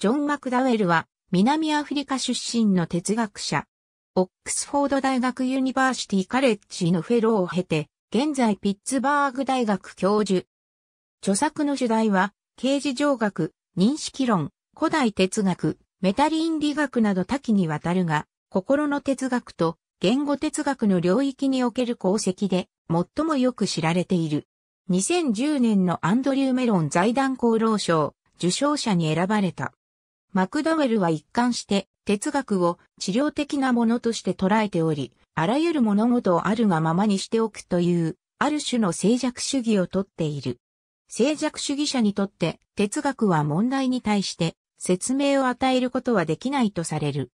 ジョン・マクダウェルは、南アフリカ出身の哲学者。オックスフォード大学ユニバーシティカレッジのフェローを経て、現在ピッツバーグ大学教授。著作の主題は、刑事上学、認識論、古代哲学、メタリン理学など多岐にわたるが、心の哲学と言語哲学の領域における功績で、最もよく知られている。2010年のアンドリュー・メロン財団功労賞、受賞者に選ばれた。マクドウェルは一貫して哲学を治療的なものとして捉えており、あらゆる物事をあるがままにしておくという、ある種の静寂主義をとっている。静寂主義者にとって哲学は問題に対して説明を与えることはできないとされる。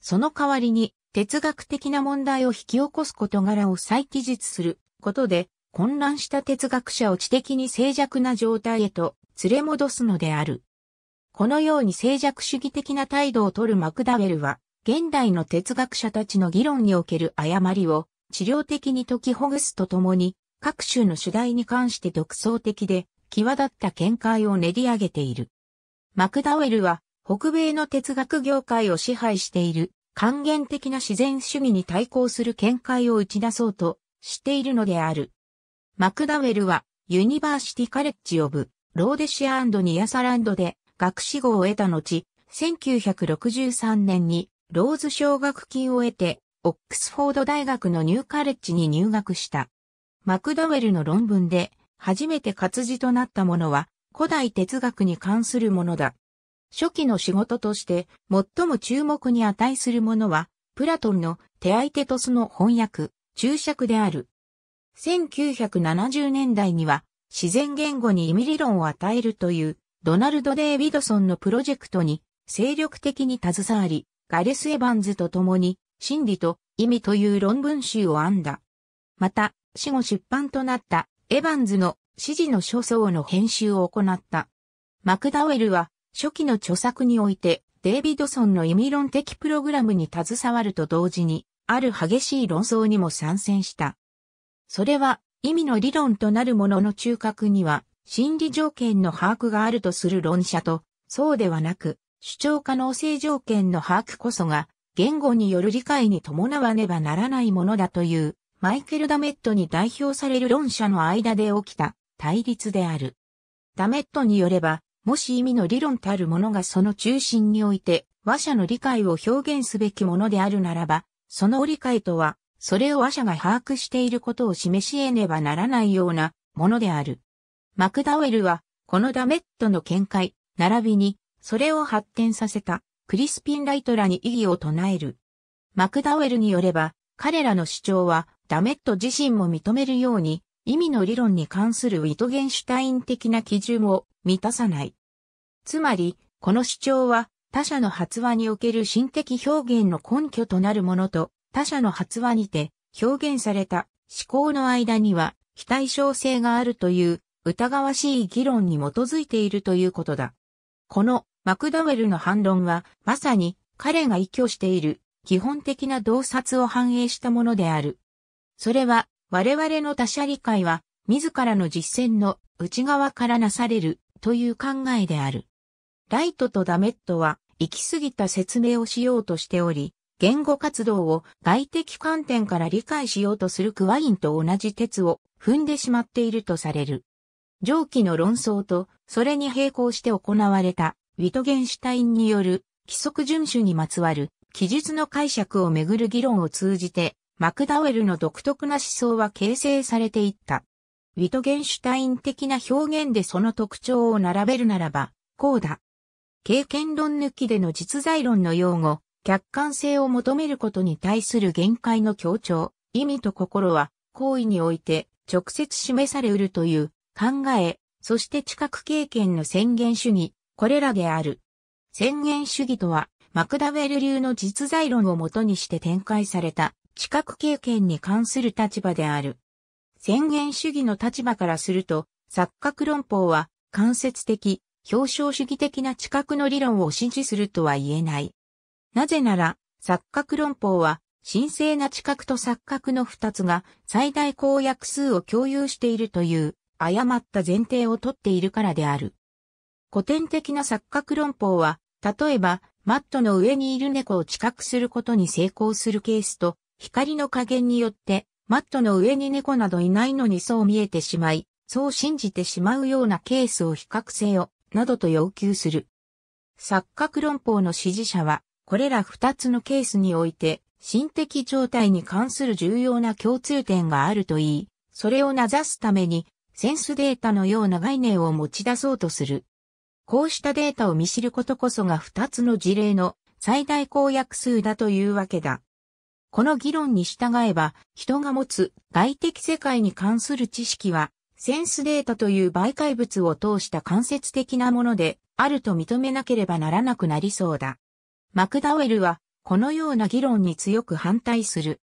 その代わりに哲学的な問題を引き起こす事柄を再記述することで混乱した哲学者を知的に静寂な状態へと連れ戻すのである。このように静寂主義的な態度をとるマクダウェルは、現代の哲学者たちの議論における誤りを治療的に解きほぐすとともに、各種の主題に関して独創的で、際立った見解を練り上げている。マクダウェルは、北米の哲学業界を支配している、還元的な自然主義に対抗する見解を打ち出そうとしているのである。マクダウェルは、ユニバーシティカレッジオブ、ローデシアニアサランドで、学士号を得た後、1963年にローズ奨学金を得て、オックスフォード大学のニューカレッジに入学した。マクドウェルの論文で、初めて活字となったものは、古代哲学に関するものだ。初期の仕事として、最も注目に値するものは、プラトンのテアイテトスの翻訳、注釈である。1970年代には、自然言語に意味理論を与えるというドナルド・デイ・ウィドソンのプロジェクトに精力的に携わり、ガレス・エヴァンズと共に、真理と意味という論文集を編んだ。また、死後出版となったエヴァンズの指示の書相の編集を行った。マクダウェルは初期の著作においてデイビドソンの意味論的プログラムに携わると同時に、ある激しい論争にも参戦した。それは意味の理論となるものの中核には心理条件の把握があるとする論者と、そうではなく、主張可能性条件の把握こそが、言語による理解に伴わねばならないものだという、マイケル・ダメットに代表される論者の間で起きた対立である。ダメットによれば、もし意味の理論たるものがその中心において、話者の理解を表現すべきものであるならば、その理解とは、それを話者が把握していることを示し得ねばならないようなものである。マクダウェルは、このダメットの見解、並びに、それを発展させた、クリスピン・ライトらに異議を唱える。マクダウェルによれば、彼らの主張は、ダメット自身も認めるように、意味の理論に関するウィトゲンシュタイン的な基準を満たさない。つまり、この主張は、他者の発話における心的表現の根拠となるものと、他者の発話にて表現された思考の間には非対称性があるという疑わしい議論に基づいているということだ。このマクドウェルの反論は、まさに彼が依拠している基本的な洞察を反映したものである。それは、我々の他者理解は、自らの実践の内側からなされるという考えである。ライトとダメットは、行き過ぎた説明をしようとしており、言語活動を外的観点から理解しようとするクワインと同じ鉄を踏んでしまっているとされる。上記の論争と、それに並行して行われた、ウィトゲンシュタインによる、規則遵守にまつわる、記述の解釈をめぐる議論を通じて、マクダウェルの独特な思想は形成されていった。ウィトゲンシュタイン的な表現でその特徴を並べるならば、こうだ。経験論抜きでの実在論の用語、客観性を求めることに対する限界の強調、意味と心は、行為において直接示されうるという考え、そして知覚経験の宣言主義、これらである。宣言主義とは、マクダウェル流の実在論をもとにして展開された知覚経験に関する立場である。宣言主義の立場からすると、錯覚論法は間接的、表彰主義的な知覚の理論を支持するとは言えない。なぜなら、錯覚論法は、神聖な知覚と錯覚の二つが最大公約数を共有しているという誤った前提をとっているからである。古典的な錯覚論法は、例えば、マットの上にいる猫を知覚することに成功するケースと、光の加減によって、マットの上に猫などいないのにそう見えてしまい、そう信じてしまうようなケースを比較せよ、などと要求する。錯覚論法の支持者は、これら二つのケースにおいて、心的状態に関する重要な共通点があるといい、それをなざすために、センスデータのような概念を持ち出そうとする。こうしたデータを見知ることこそが二つの事例の最大公約数だというわけだ。この議論に従えば、人が持つ外的世界に関する知識は、センスデータという媒介物を通した間接的なもので、あると認めなければならなくなりそうだ。マクダウェルは、このような議論に強く反対する。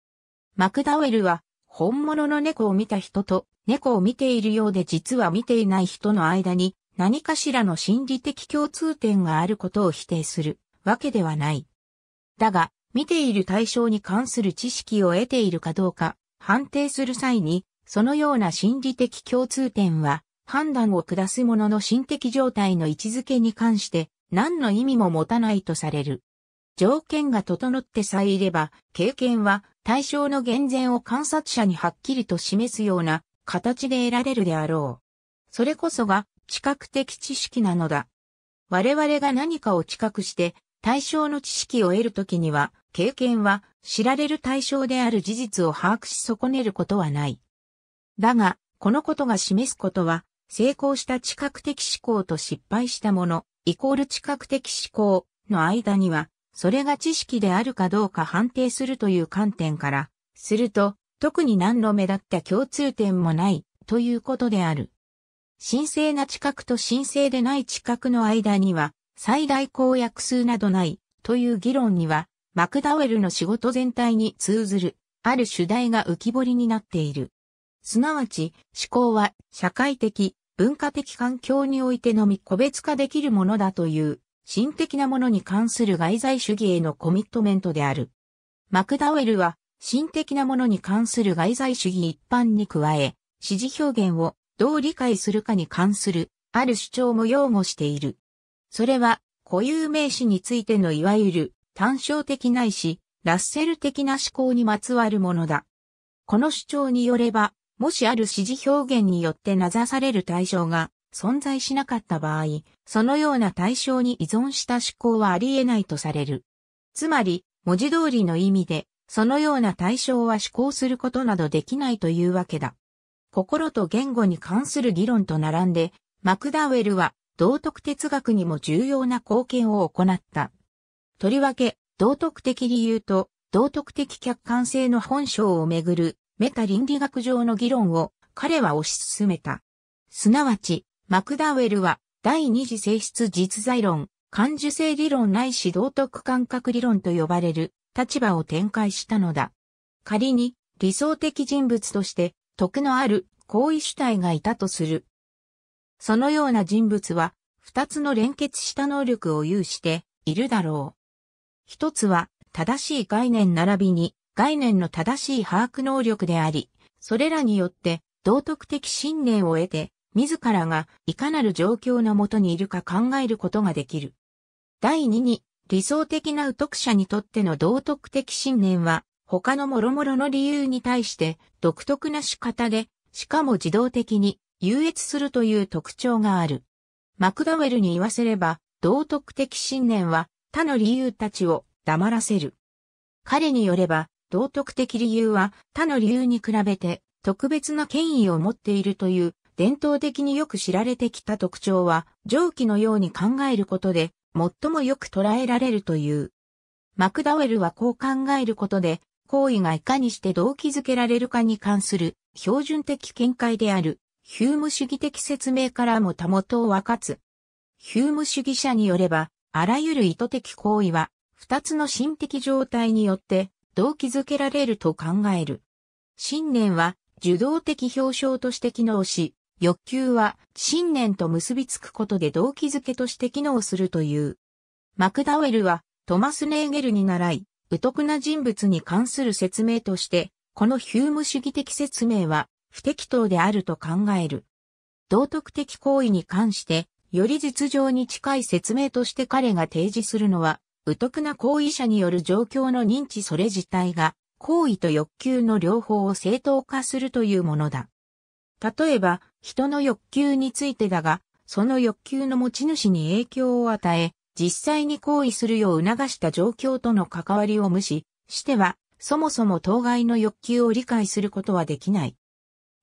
マクダウェルは、本物の猫を見た人と猫を見ているようで実は見ていない人の間に何かしらの心理的共通点があることを否定するわけではない。だが、見ている対象に関する知識を得ているかどうか判定する際に、そのような心理的共通点は判断を下す者の心的状態の位置づけに関して何の意味も持たないとされる。条件が整ってさえいれば、経験は対象の厳然を観察者にはっきりと示すような形で得られるであろう。それこそが知覚的知識なのだ。我々が何かを知覚して対象の知識を得るときには、経験は知られる対象である事実を把握し損ねることはない。だが、このことが示すことは、成功した知覚的思考と失敗したもの、イコール知覚的思考の間には、それが知識であるかどうか判定するという観点から、すると、特に何の目立った共通点もないということである。神聖な知覚と神聖でない知覚の間には最大公約数などないという議論にはマクダウェルの仕事全体に通ずるある主題が浮き彫りになっている。すなわち思考は社会的、文化的環境においてのみ個別化できるものだという心的なものに関する外在主義へのコミットメントである。マクダウェルは心的なものに関する外在主義一般に加え、指示表現をどう理解するかに関するある主張も擁護している。それは固有名詞についてのいわゆる単焦的ないし、ラッセル的な思考にまつわるものだ。この主張によれば、もしある指示表現によってなざされる対象が存在しなかった場合、そのような対象に依存した思考はあり得ないとされる。つまり、文字通りの意味でそのような対象は思考することなどできないというわけだ。心と言語に関する議論と並んで、マクダウェルは道徳哲学にも重要な貢献を行った。とりわけ、道徳的理由と道徳的客観性の本性をめぐるメタ倫理学上の議論を彼は推し進めた。すなわち、マクダウェルは第二次性質実在論、感受性理論ないし道徳感覚理論と呼ばれる立場を展開したのだ。仮に理想的人物として徳のある行為主体がいたとする。そのような人物は二つの連結した能力を有しているだろう。一つは正しい概念並びに概念の正しい把握能力であり、それらによって道徳的信念を得て自らがいかなる状況のもとにいるか考えることができる。第二に、理想的な右徳者にとっての道徳的信念は、他の諸々の理由に対して独特な仕方で、しかも自動的に優越するという特徴がある。マクドウェルに言わせれば、道徳的信念は他の理由たちを黙らせる。彼によれば、道徳的理由は他の理由に比べて特別な権威を持っているという伝統的によく知られてきた特徴は上記のように考えることで最もよく捉えられるという。マクダウェルはこう考えることで、行為がいかにして動機づけられるかに関する標準的見解である、ヒューム主義的説明からもたもとを分かつ。ヒューム主義者によれば、あらゆる意図的行為は、二つの心的状態によって動機づけられると考える。信念は受動的表彰として機能し、欲求は信念と結びつくことで動機づけとして機能するという。マクダウェルはトマス・ネーゲルに習い、不徳な人物に関する説明として、このヒューム主義的説明は不適当であると考える。道徳的行為に関して、より実情に近い説明として彼が提示するのは、不徳な行為者による状況の認知それ自体が、行為と欲求の両方を正当化するというものだ。例えば、人の欲求についてだが、その欲求の持ち主に影響を与え、実際に行為するよう促した状況との関わりを無視しては、そもそも当該の欲求を理解することはできない。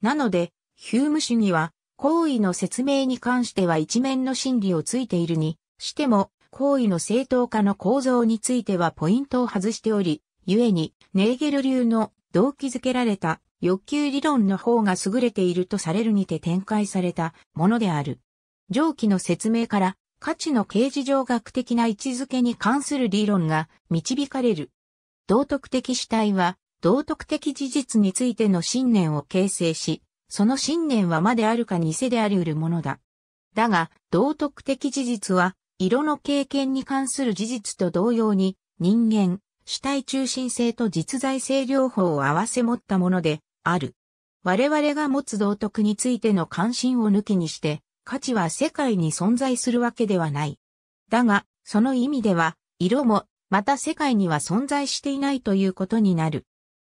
なので、ヒューム主義は、行為の説明に関しては一面の真理をついているにしても、行為の正当化の構造についてはポイントを外しており、故に、ネーゲル流の動機づけられた欲求理論の方が優れているとされるにて展開されたものである。上記の説明から価値の形事上学的な位置づけに関する理論が導かれる。道徳的主体は道徳的事実についての信念を形成し、その信念はまであるか偽であり得るものだ。だが、道徳的事実は、色の経験に関する事実と同様に、人間、主体中心性と実在性両方を合わせ持ったもので、ある。我々が持つ道徳についての関心を抜きにして、価値は世界に存在するわけではない。だが、その意味では、色も、また世界には存在していないということになる。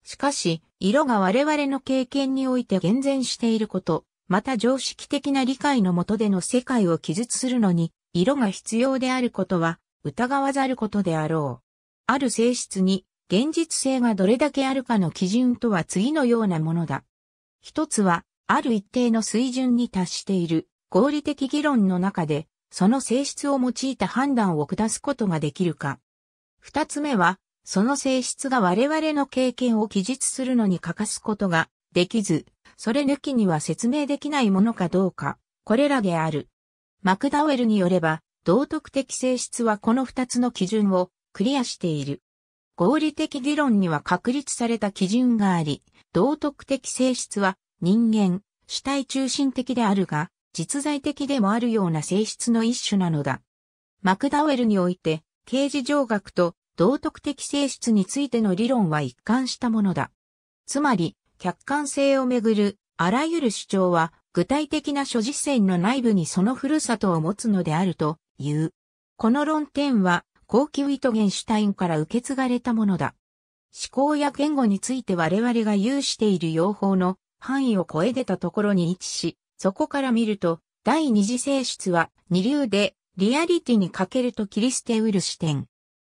しかし、色が我々の経験において厳然していること、また常識的な理解のもとでの世界を記述するのに、色が必要であることは、疑わざることであろう。ある性質に現実性がどれだけあるかの基準とは次のようなものだ。一つは、ある一定の水準に達している合理的議論の中で、その性質を用いた判断を下すことができるか。二つ目は、その性質が我々の経験を記述するのに欠かすことができず、それ抜きには説明できないものかどうか、これらである。マクダウェルによれば、道徳的性質はこの二つの基準をクリアしている。合理的理論には確立された基準があり、道徳的性質は人間、主体中心的であるが、実在的でもあるような性質の一種なのだ。マクダウェルにおいて、刑事上学と道徳的性質についての理論は一貫したものだ。つまり、客観性をめぐるあらゆる主張は具体的な諸実践の内部にその故郷を持つのであるという。この論点は後期ウィトゲンシュタインから受け継がれたものだ。思考や言語について我々が有している用法の範囲を超え出たところに位置し、そこから見ると、第二次性質は二流で、リアリティにかけると切り捨てうる視点。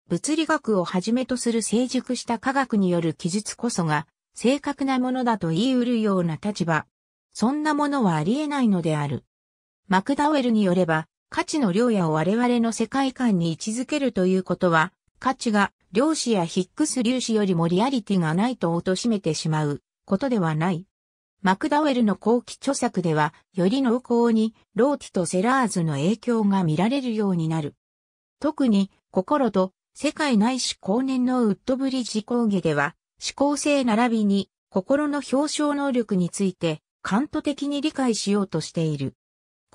物理学をはじめとする成熟した科学による記述こそが、正確なものだと言い得るような立場。そんなものはありえないのである。マクダウェルによれば、価値の量やを我々の世界観に位置づけるということは、価値が量子やヒックス粒子よりもリアリティがないと貶めてしまうことではない。マクダウェルの後期著作では、より濃厚にローティとセラーズの影響が見られるようになる。特に、心と世界ないし後年のウッドブリッジ講義では、思考性並びに心の表彰能力について、カント的に理解しようとしている。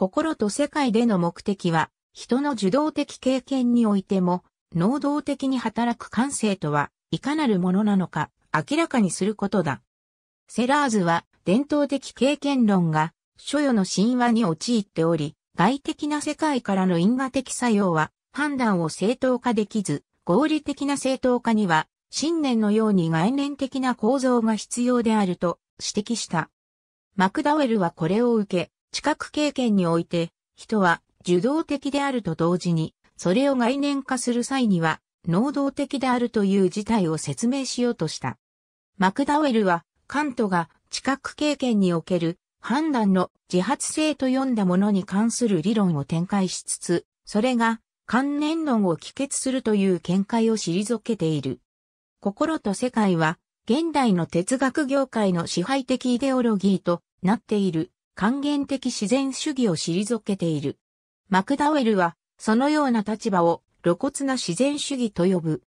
心と世界での目的は、人の受動的経験においても、能動的に働く感性とは、いかなるものなのか、明らかにすることだ。セラーズは、伝統的経験論が、諸世の神話に陥っており、外的な世界からの因果的作用は、判断を正当化できず、合理的な正当化には、信念のように概念的な構造が必要であると指摘した。マクダウェルはこれを受け、知覚経験において、人は受動的であると同時に、それを概念化する際には、能動的であるという事態を説明しようとした。マクダウェルは、カントが知覚経験における判断の自発性と読んだものに関する理論を展開しつつ、それが観念論を帰結するという見解を退けている。心と世界は、現代の哲学業界の支配的イデオロギーとなっている還元的自然主義を退けている。マクダウェルは、そのような立場を露骨な自然主義と呼ぶ。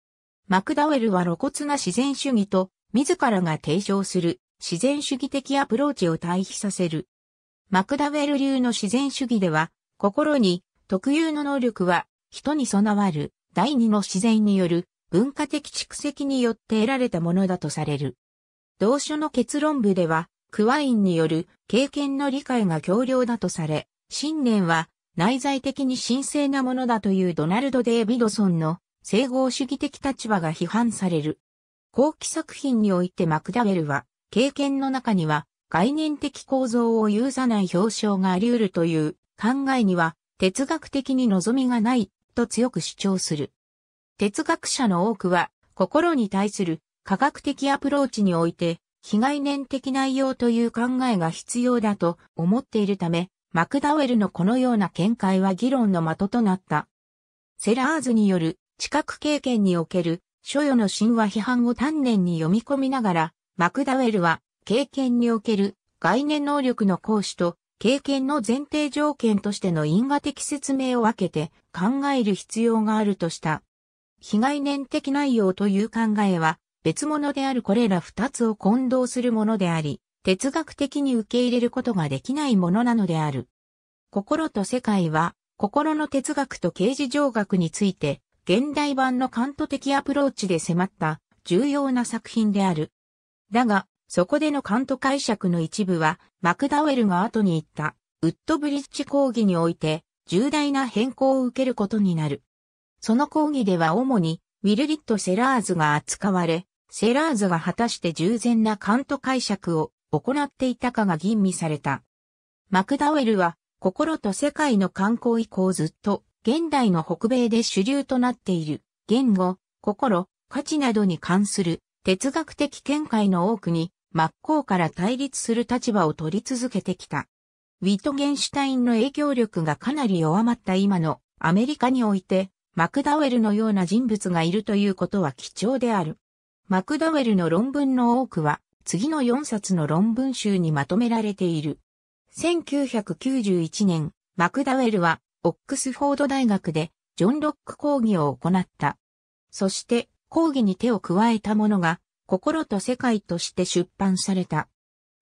マクダウェルは露骨な自然主義と、自らが提唱する自然主義的アプローチを対比させる。マクダウェル流の自然主義では、心に特有の能力は人に備わる第二の自然による文化的蓄積によって得られたものだとされる。同書の結論部では、クワインによる経験の理解が強量だとされ、信念は内在的に神聖なものだというドナルド・デービドソンの整合主義的立場が批判される。後期作品においてマクダウェルは、経験の中には概念的構造を有さない表象があり得るという考えには哲学的に望みがないと強く主張する。哲学者の多くは心に対する科学的アプローチにおいて非概念的内容という考えが必要だと思っているため、マクダウェルのこのような見解は議論の的となった。セラーズによる知覚経験における諸与の神話批判を丹念に読み込みながら、マクダウェルは経験における概念能力の行使と経験の前提条件としての因果的説明を分けて考える必要があるとした。非概念的内容という考えは別物であるこれら二つを混同するものであり、哲学的に受け入れることができないものなのである。心と世界は、心の哲学と刑事上学について、現代版のカント的アプローチで迫った重要な作品である。だが、そこでのカント解釈の一部は、マクダウェルが後に言った、ウッドブリッジ講義において、重大な変更を受けることになる。その講義では主に、ウィルリット・セラーズが扱われ、セラーズが果たして従前なカント解釈を行っていたかが吟味された。マクダウェルは、心と世界の観光以降ずっと、現代の北米で主流となっている、言語、心、価値などに関する、哲学的見解の多くに、真っ向から対立する立場を取り続けてきた。ウィトゲンシュタインの影響力がかなり弱まった今のアメリカにおいて、マクダウェルのような人物がいるということは貴重である。マクドウェルの論文の多くは、次の4冊の論文集にまとめられている。1991年、マクダウェルは、オックスフォード大学で、ジョン・ロック講義を行った。そして、講義に手を加えたものが、心と世界として出版された。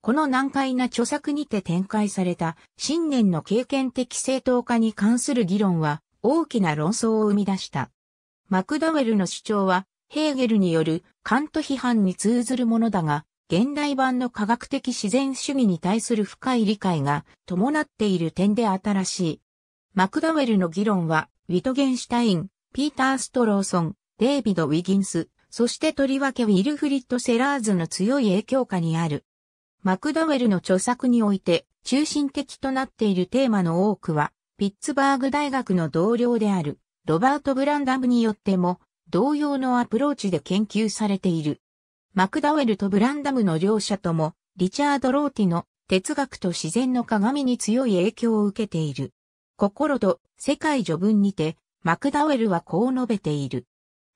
この難解な著作にて展開された、信念の経験的正当化に関する議論は、大きな論争を生み出した。マクダウェルの主張は、ヘーゲルによるカント批判に通ずるものだが、現代版の科学的自然主義に対する深い理解が伴っている点で新しい。マクドウェルの議論は、ウィトゲンシュタイン、ピーター・ストローソン、デイビド・ウィギンス、そしてとりわけウィルフリッド・セラーズの強い影響下にある。マクドウェルの著作において中心的となっているテーマの多くは、ピッツバーグ大学の同僚であるロバート・ブランダムによっても同様のアプローチで研究されている。マクダウェルとブランダムの両者とも、リチャード・ローティの哲学と自然の鏡に強い影響を受けている。心と世界序文にて、マクダウェルはこう述べている。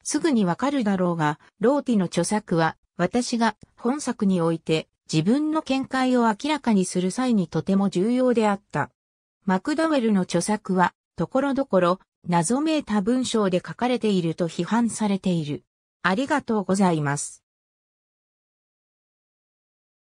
すぐにわかるだろうが、ローティの著作は、私が本作において自分の見解を明らかにする際にとても重要であった。マクダウェルの著作はところどころ、謎めいた文章で書かれていると批判されている。ありがとうございます。